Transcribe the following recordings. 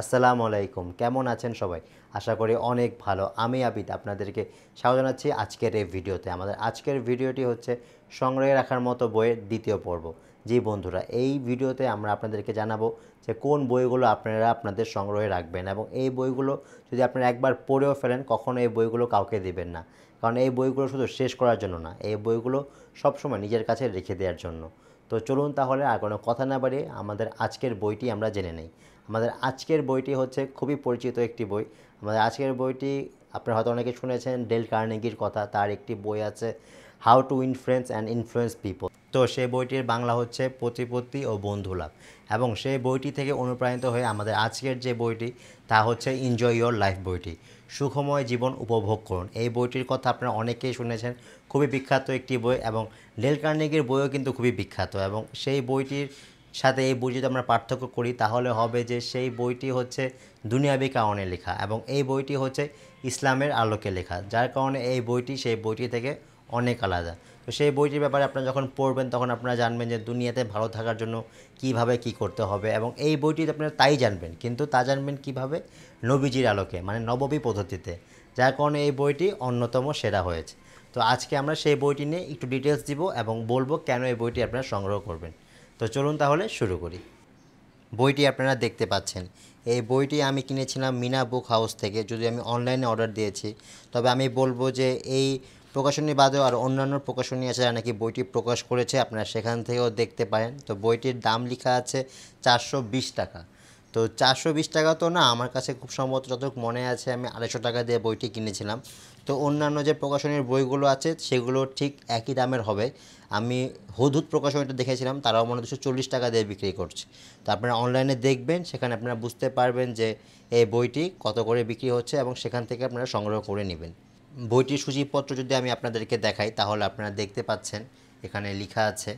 আসসালামু আলাইকুম কেমন আছেন সবাই আশা করি অনেক ভালো আমি আবিদ আপনাদেরকে স্বাগত জানাচ্ছি আজকের এই ভিডিওতে আমাদের আজকের ভিডিওটি হচ্ছে সংগ্রহে রাখার মতো বইয়ের দ্বিতীয় পর্ব জি বন্ধুরা এই ভিডিওতে আমরা আপনাদেরকে জানাবো যে কোন বইগুলো আপনারা আপনাদের সংগ্রহে রাখবেন এবং এই বইগুলো যদি আপনারা একবার পড়েও ফেলেন কখনও এই বইগুলো কাউকে দেবেন না কারণ এই বইগুলো শুধু শেষ করার জন্য না এই বইগুলো সবসময় নিজের কাছে রেখে দেওয়ার জন্য তো চলুন তাহলে আর কোনো কথা না বাড়িয়ে আমাদের আজকের বইটি আমরা জেনে নেই আমাদের আজকের বইটি হচ্ছে খুবই পরিচিত একটি বই আমাদের আজকের বইটি আপনারা হয়তো অনেকে শুনেছেন ডেল কার্নেগির কথা তার একটি বই আছে how to influence and influence people তো সেই বইটির বাংলা হচ্ছে প্রতিপত্তি ও বন্ধুলাভ এবং সেই বইটি থেকে অনুপ্রাণিত হয়ে আমাদের আজকের যে বইটি তা হচ্ছে এনজয় ইয়োর লাইফ বইটি সুখময় জীবন উপভোগ করুন এই বইটির কথা আপনারা অনেকেই শুনেছেন খুবই বিখ্যাত একটি বই এবং ডেল কার্নেগির বইও কিন্তু খুবই বিখ্যাত এবং সেই বইটির সাথে এই বই যদি আমরা পার্থক্য করি তাহলে হবে যে সেই বইটি হচ্ছে দুনিয়াবী কারণে লেখা এবং এই বইটি হচ্ছে ইসলামের আলোকে লেখা যার কারণে এই বইটি সেই বইটি থেকে অনেক আলাদা তো সেই বইটির ব্যাপারে আপনারা যখন পড়বেন তখন আপনারা জানবেন যে দুনিয়াতে ভালো থাকার জন্য কিভাবে কি করতে হবে এবং এই বইটি আপনারা তাই জানবেন কিন্তু তা জানবেন কিভাবে নবীজির আলোকে মানে নববী পদ্ধতিতে যার কারণে এই বইটি অন্যতম সেরা হয়েছে তো আজকে আমরা সেই বইটি নিয়ে একটু ডিটেলস দিব এবং বলবো কেন এই বইটি আপনারা সংগ্রহ করবেন তো চলুন তাহলে শুরু করি বইটি আপনারা দেখতে পাচ্ছেন এই বইটি আমি কিনেছিলাম মিনা বুক হাউস থেকে যদি আমি অনলাইনে অর্ডার দিয়েছি তবে আমি বলবো যে এই প্রকাশনী বাদেও আর অন্যান্য প্রকাশনী আছে যারা নাকি বইটি প্রকাশ করেছে আপনারা সেখান থেকেও দেখতে পারেন তো বইটির দাম লেখা আছে চারশো টাকা তো চারশো বিশ টাকা তো না আমার কাছে খুব সম্ভবত যতটুকু মনে আছে আমি আড়াইশো টাকা দিয়ে বইটি কিনেছিলাম তো অন্যান্য যে প্রকাশনীর বইগুলো আছে সেগুলো ঠিক একই দামের হবে আমি হুদহুদ প্রকাশনীটা দেখেছিলাম তারাও মনে দুশো চল্লিশ টাকা দিয়ে বিক্রি করছে তো আপনারা অনলাইনে দেখবেন সেখানে আপনারা বুঝতে পারবেন যে এই বইটি কত করে বিক্রি হচ্ছে এবং সেখান থেকে আপনারা সংগ্রহ করে নেবেন বইটির সূচিপত্র যদি আমি আপনাদেরকে দেখাই তাহলে আপনারা দেখতে পাচ্ছেন এখানে লেখা আছে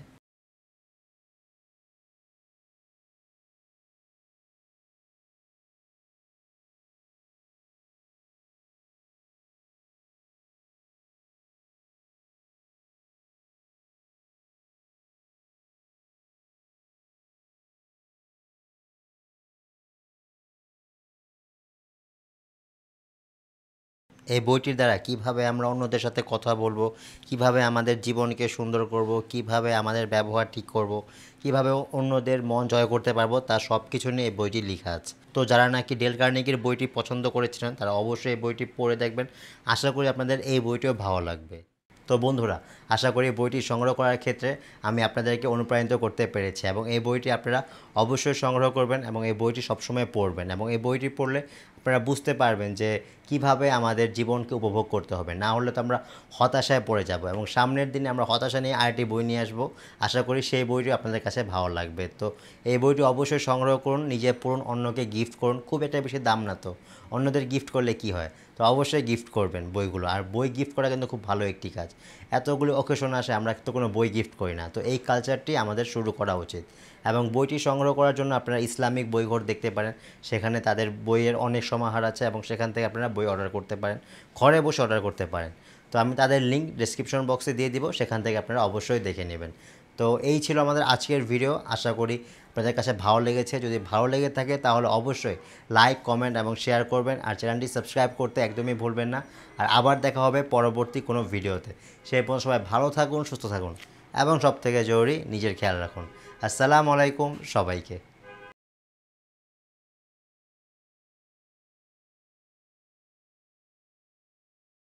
এই বইটির দ্বারা কিভাবে আমরা অন্যদের সাথে কথা বলবো কিভাবে আমাদের জীবনকে সুন্দর করব কিভাবে আমাদের ব্যবহার ঠিক করব কিভাবে অন্যদের মন জয় করতে পারবো তা সব কিছু নিয়ে এই বইটি লেখা আছে তো যারা নাকি ডেল কার্নেগির বইটি পছন্দ করেছিলেন তারা অবশ্যই এই বইটি পড়ে দেখবেন আশা করি আপনাদের এই বইটিও ভালো লাগবে তো বন্ধুরা আশা করি বইটি সংগ্রহ করার ক্ষেত্রে আমি আপনাদেরকে অনুপ্রাণিত করতে পেরেছি এবং এই বইটি আপনারা অবশ্যই সংগ্রহ করবেন এবং এই বইটি সবসময় পড়বেন এবং এই বইটি পড়লে আপনারা বুঝতে পারবেন যে কিভাবে আমাদের জীবনকে উপভোগ করতে হবে না হলে তো আমরা হতাশায় পড়ে যাব এবং সামনের দিনে আমরা হতাশা নিয়ে আরেকটি বই নিয়ে আসবো আশা করি সেই বইটি আপনাদের কাছে ভালো লাগবে তো এই বইটি অবশ্যই সংগ্রহ করুন নিজে পড়ুন অন্যকে গিফট করুন খুব এটা বেশি দাম না তো অন্যদের গিফট করলে কি হয় তো অবশ্যই গিফট করবেন বইগুলো আর বই গিফট করা কিন্তু খুব ভালো একটি কাজ এতগুলো অকেশন আসে আমরা তো কোনো বই গিফট করি না তো এই কালচারটি আমাদের শুরু করা উচিত এবং বইটি সংগ্রহ করার জন্য আপনারা ইসলামিক বইঘর দেখতে পারেন সেখানে তাদের বইয়ের অনেক সমাহার আছে এবং সেখান থেকে আপনারা বই অর্ডার করতে পারেন ঘরে বসে অর্ডার করতে পারেন তো আমি তাদের লিঙ্ক ডিসক্রিপশন বক্সে দিয়ে দিব সেখান থেকে আপনারা অবশ্যই দেখে নেবেন তো এই ছিল আমাদের আজকের ভিডিও আশা করি আপনাদের কাছে ভালো লেগেছে যদি ভালো লেগে থাকে তাহলে অবশ্যই লাইক কমেন্ট এবং শেয়ার করবেন আর চ্যানেলটি সাবস্ক্রাইব করতে একদমই ভুলবেন না আর আবার দেখা হবে পরবর্তী কোনো ভিডিওতে সেই পর্যন্ত সবাই ভালো থাকুন সুস্থ থাকুন এবং সবথেকে জরুরি নিজের খেয়াল রাখুন আসসালামু আলাইকুম সবাইকে